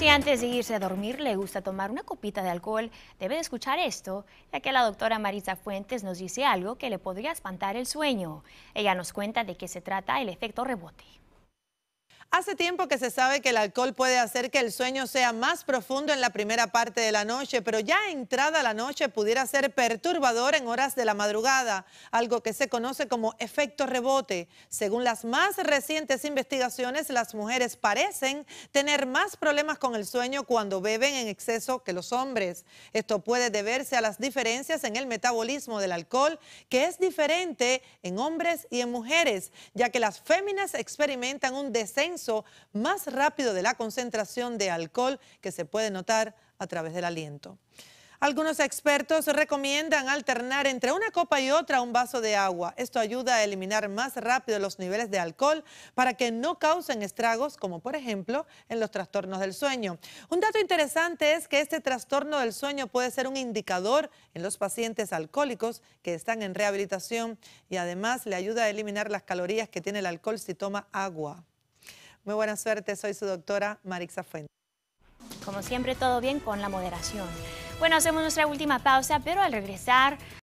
si antes de irse a dormir le gusta tomar una copita de alcohol, debe de escuchar esto, ya que la doctora Marisa Fuentes nos dice algo que le podría espantar el sueño. Ella nos cuenta de qué se trata el efecto rebote. Hace tiempo que se sabe que el alcohol puede hacer que el sueño sea más profundo en la primera parte de la noche, pero ya entrada la noche pudiera ser perturbador en horas de la madrugada, algo que se conoce como efecto rebote. Según las más recientes investigaciones, las mujeres parecen tener más problemas con el sueño cuando beben en exceso que los hombres. Esto puede deberse a las diferencias en el metabolismo del alcohol, que es diferente en hombres y en mujeres, ya que las féminas experimentan un descenso más rápido de la concentración de alcohol que se puede notar a través del aliento. Algunos expertos recomiendan alternar entre una copa y otra un vaso de agua. Esto ayuda a eliminar más rápido los niveles de alcohol para que no causen estragos, como por ejemplo en los trastornos del sueño. Un dato interesante es que este trastorno del sueño puede ser un indicador en los pacientes alcohólicos que están en rehabilitación y además le ayuda a eliminar las calorías que tiene el alcohol si toma agua. Muy buena suerte, soy su doctora Marixa Fuente. Como siempre, todo bien con la moderación. Bueno, hacemos nuestra última pausa, pero al regresar